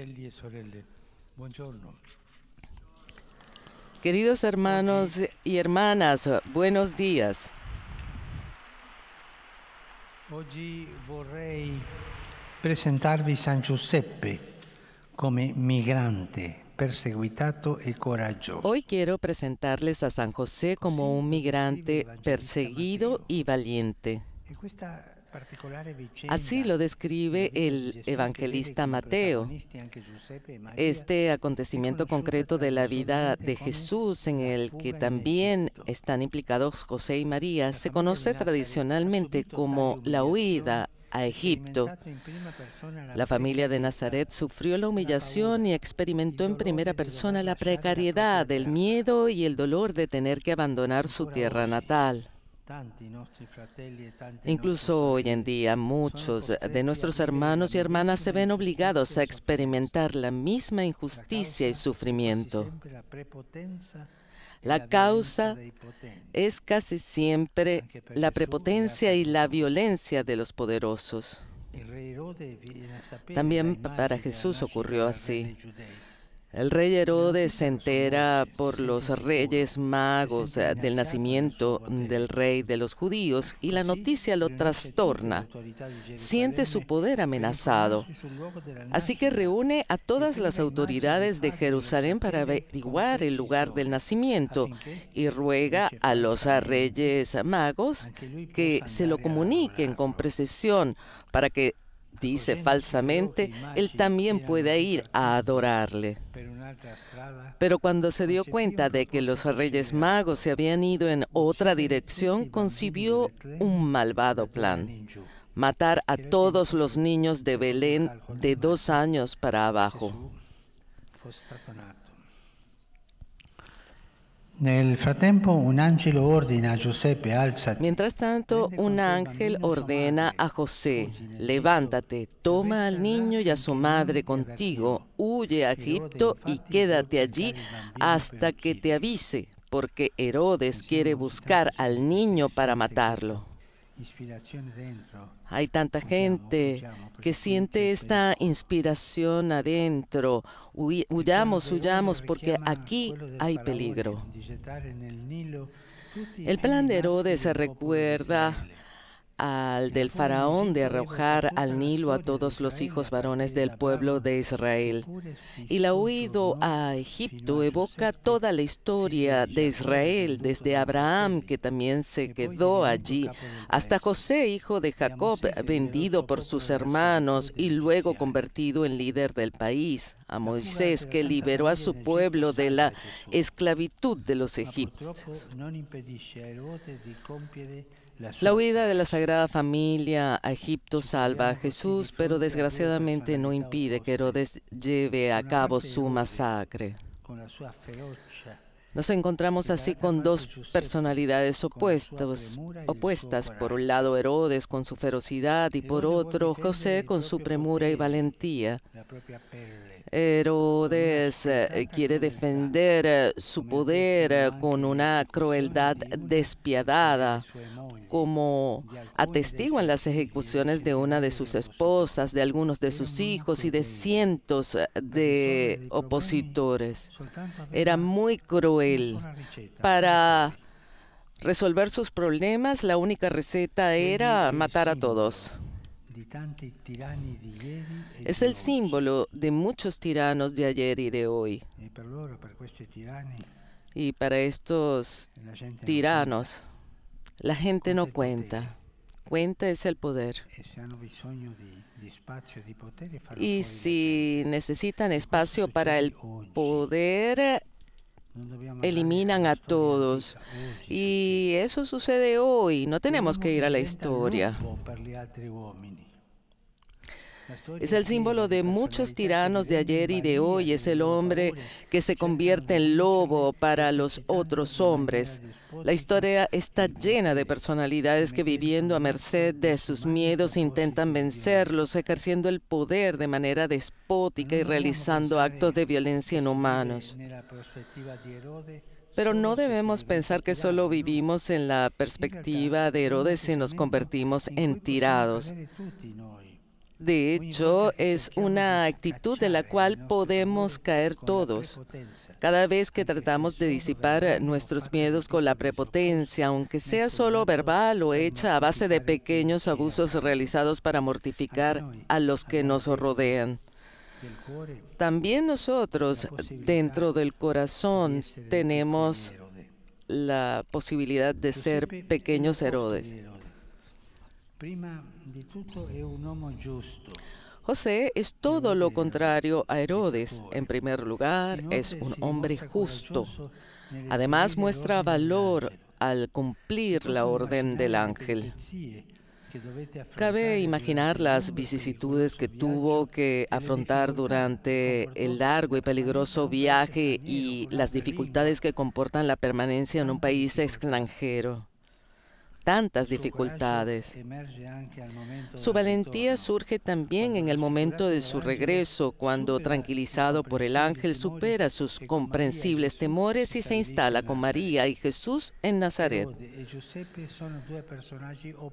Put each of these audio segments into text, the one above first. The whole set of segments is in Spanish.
Fratelli e sorelle, buongiorno. Queridos hermanos y hermanas, buenos días. Hoy vorrei presentarvi San Giuseppe come migrante perseguitato e coraggioso. Hoy quiero presentarles a San José como un migrante perseguido y valiente. Y e Así lo describe el evangelista Mateo. Este acontecimiento concreto de la vida de Jesús, en el que también están implicados José y María, se conoce tradicionalmente como la huida a Egipto. La familia de Nazaret sufrió la humillación y experimentó en primera persona la precariedad, el miedo y el dolor de tener que abandonar su tierra natal. E Incluso hoy en día muchos de nuestros hermanos y hermanas se ven obligados a experimentar la misma injusticia y sufrimiento. La e causa es casi siempre la prepotencia y la violencia de los poderosos. También para Jesús ocurrió así. El rey Herodes se entera por los reyes magos eh, del nacimiento del rey de los judíos y la noticia lo trastorna. Siente su poder amenazado. Así que reúne a todas las autoridades de Jerusalén para averiguar el lugar del nacimiento y ruega a los reyes magos que se lo comuniquen con precisión para que, dice falsamente, él también pueda ir a adorarle. Pero cuando se dio cuenta de que los Reyes Magos se habían ido en otra dirección, concibió un malvado plan. Matar a todos los niños de Belén de dos años para abajo un a Mientras tanto, un ángel ordena a José, levántate, toma al niño y a su madre contigo, huye a Egipto y quédate allí hasta que te avise, porque Herodes quiere buscar al niño e para matarlo. Hay tanta gente que siente esta inspiración adentro. huyamos, huyamos, porque aquí hay peligro. El plan de Herodes se recuerda al del faraón de arrojar al Nilo a todos los hijos varones del pueblo de Israel. Y la huido a Egipto evoca toda la historia de Israel, desde Abraham, que también se quedó allí, hasta José, hijo de Jacob, eh, vendido por sus hermanos y luego convertido en líder del país, a Moisés, que liberó a su pueblo de la esclavitud de los egipcios. La huida de la Sagrada Familia a Egipto salva a Jesús, pero desgraciadamente no impide que este Herodes lleve a cabo su masacre. Nos encontramos así con dos personalidades opuestas, opuestas. Por un lado Herodes con su ferocidad y por otro José con su premura y valentía. Herodes quiere defender su poder con una eh, crueldad despiadada, como atestiguan las ejecuciones de una de sus esposas, de algunos de sus hijos y de cientos eh, de opositores. Era muy cruel para resolver sus problemas, la única receta era matar a todos. Es el símbolo de muchos tiranos de ayer y de hoy. Eh, este y para estos tiranos, la gente no cuenta. Cuenta es el poder. Y si necesitan espacio para el poder, eliminan a todos. Y eso sucede hoy, no tenemos que ir a la historia. Es el símbolo de muchos tiranos de ayer y de hoy. Es el hombre que se convierte en lobo para los otros hombres. La historia está llena de personalidades que viviendo a merced de sus miedos intentan vencerlos, ejerciendo el poder de manera despótica y realizando actos de violencia inhumanos. Pero no debemos pensar que solo vivimos en la perspectiva de Herodes y nos convertimos en tirados. De hecho, es una actitud de la cual podemos caer todos. Cada vez que tratamos de disipar nuestros miedos con la prepotencia, aunque sea solo verbal o hecha a base de pequeños abusos realizados para mortificar a los que nos rodean. También nosotros, dentro del corazón, tenemos la posibilidad de ser pequeños Herodes. José es todo lo contrario a Herodes. En primer lugar, es un hombre justo. Además, muestra valor al cumplir la orden del ángel. Cabe imaginar las vicisitudes que tuvo que afrontar durante el largo y peligroso viaje y las dificultades que comportan la permanencia en un país extranjero tantas dificultades. Su valentía surge también en el momento de su regreso, cuando, tranquilizado por el ángel, supera sus comprensibles temores y se instala con María y Jesús en Nazaret.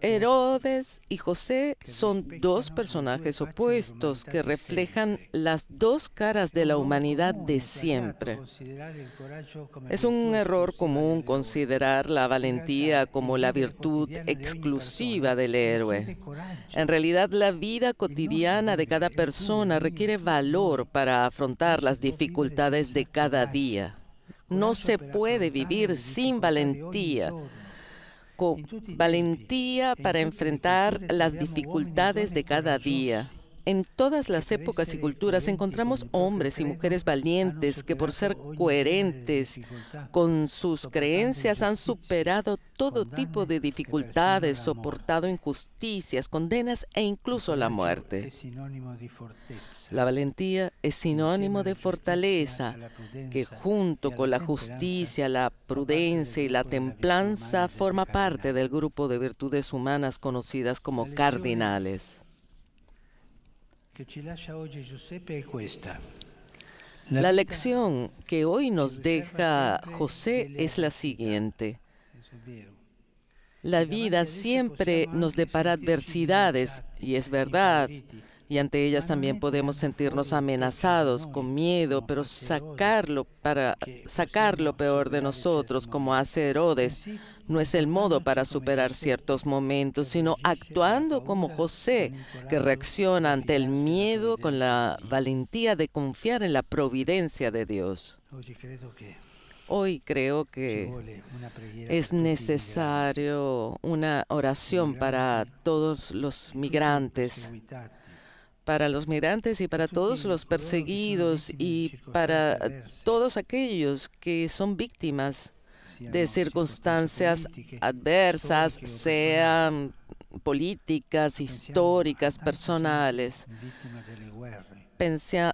Herodes y José son dos personajes opuestos que reflejan las dos caras de la humanidad de siempre. Es un error común considerar la valentía como la virtud exclusiva del héroe. En realidad, la vida cotidiana de cada persona requiere valor para afrontar las dificultades de cada día. No se puede vivir sin valentía con valentía para enfrentar las dificultades de cada día. En todas las épocas y culturas encontramos hombres y mujeres valientes que por ser coherentes con sus creencias han superado todo tipo de dificultades, soportado injusticias, condenas e incluso la muerte. La valentía es sinónimo de fortaleza, que junto con la justicia, la prudencia y la templanza forma parte del grupo de virtudes humanas conocidas como cardinales. La lección que hoy nos deja José es la siguiente. La vida pues, siempre nos depara adversidades, y es verdad, y ante ellas también podemos sentirnos amenazados con miedo, pero sacarlo para pues sacar lo peor de nosotros, como hace Herodes, no es el modo para superar ciertos momentos, sino actuando como José, que reacciona ante el miedo con la valentía de confiar en la providencia de Dios. Hoy creo que es necesario una oración para todos los migrantes para los migrantes y para todos los perseguidos y para todos aquellos que son víctimas de circunstancias adversas, sean políticas, históricas, personales. E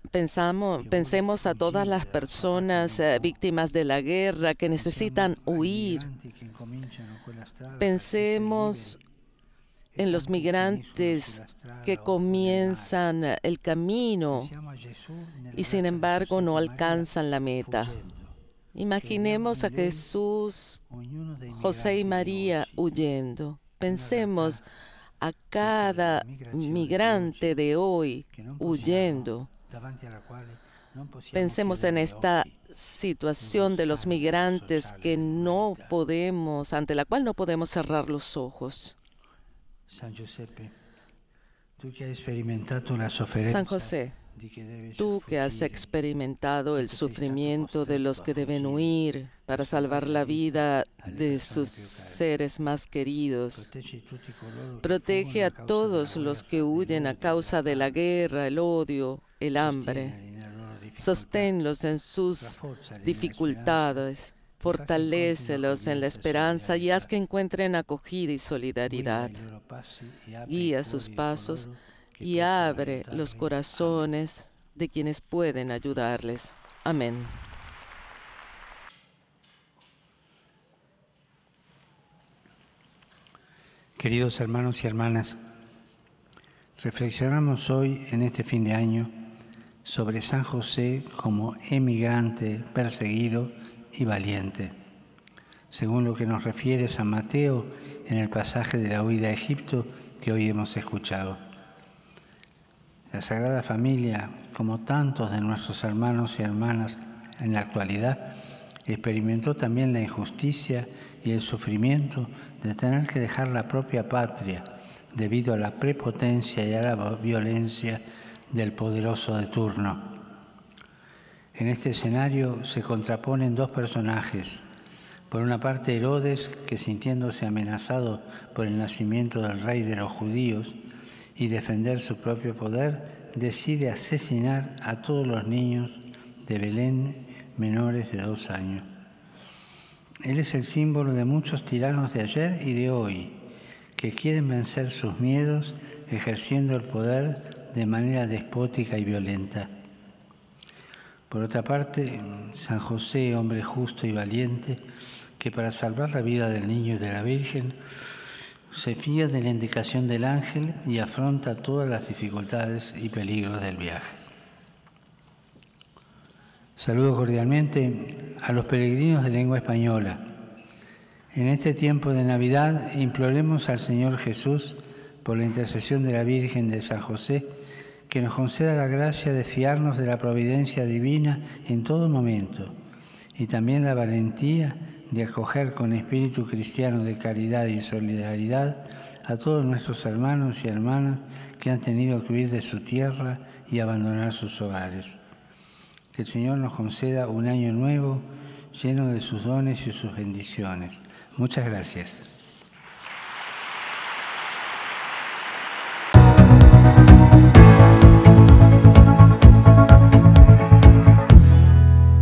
pensamos, pensemos a todas las personas eh, víctimas de la guerra que necesitan huir. Pensemos en los migrantes que comienzan el camino y sin embargo no alcanzan la meta. Imaginemos a Jesús, José y María huyendo. Pensemos a cada migrante de hoy huyendo. Pensemos en esta situación de los migrantes que no podemos, ante la cual no podemos cerrar los ojos. San que has experimentado la José, tú que has experimentado el sufrimiento de los que deben huir para salvar la vida de sus seres más queridos. Protege a todos los que huyen a causa de la guerra, el odio, el hambre. Sosténlos en sus dificultades Fortalécelos en la esperanza y haz que encuentren acogida y solidaridad. Guía sus pasos y abre los corazones de quienes pueden ayudarles. Amén. Queridos hermanos y hermanas, reflexionamos hoy en este fin de año sobre San José como emigrante perseguido y valiente. Según lo que nos refiere San Mateo en el pasaje de la huida a Egipto que hoy hemos escuchado. La Sagrada Familia, como tantos de nuestros hermanos y hermanas en la actualidad, experimentó también la injusticia y el sufrimiento de tener que dejar la propia patria debido a la prepotencia y a la violencia del poderoso de turno. En este escenario se contraponen dos personajes. Por una parte Herodes, que sintiéndose amenazado por el nacimiento del rey de los judíos y defender su propio poder, decide asesinar a todos los niños de Belén menores de dos años. Él es el símbolo de muchos tiranos de ayer y de hoy, que quieren vencer sus miedos ejerciendo el poder de manera despótica y violenta. Por otra parte, San José, hombre justo y valiente, que para salvar la vida del niño y de la Virgen, se fía de la indicación del ángel y afronta todas las dificultades y peligros del viaje. Saludo cordialmente a los peregrinos de lengua española. En este tiempo de Navidad imploremos al Señor Jesús, por la intercesión de la Virgen de San José, que nos conceda la gracia de fiarnos de la providencia divina en todo momento y también la valentía de acoger con espíritu cristiano de caridad y solidaridad a todos nuestros hermanos y hermanas que han tenido que huir de su tierra y abandonar sus hogares. Que el Señor nos conceda un año nuevo lleno de sus dones y sus bendiciones. Muchas gracias.